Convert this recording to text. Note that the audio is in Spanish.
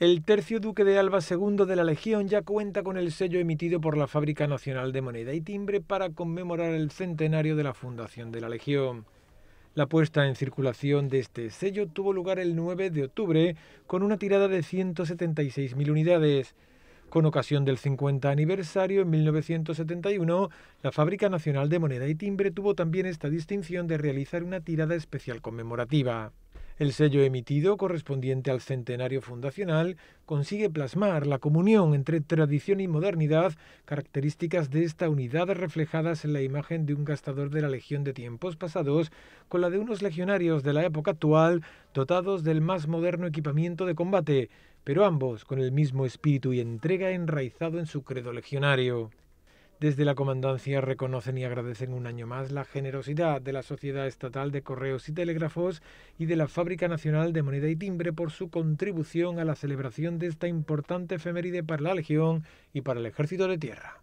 El tercio duque de Alba II de la Legión ya cuenta con el sello emitido por la Fábrica Nacional de Moneda y Timbre para conmemorar el centenario de la fundación de la Legión. La puesta en circulación de este sello tuvo lugar el 9 de octubre con una tirada de 176.000 unidades. Con ocasión del 50 aniversario, en 1971, la Fábrica Nacional de Moneda y Timbre tuvo también esta distinción de realizar una tirada especial conmemorativa. El sello emitido, correspondiente al centenario fundacional, consigue plasmar la comunión entre tradición y modernidad, características de esta unidad reflejadas en la imagen de un gastador de la Legión de tiempos pasados, con la de unos legionarios de la época actual, dotados del más moderno equipamiento de combate, pero ambos con el mismo espíritu y entrega enraizado en su credo legionario. Desde la comandancia reconocen y agradecen un año más la generosidad de la Sociedad Estatal de Correos y Telégrafos y de la Fábrica Nacional de Moneda y Timbre por su contribución a la celebración de esta importante efeméride para la Legión y para el Ejército de Tierra.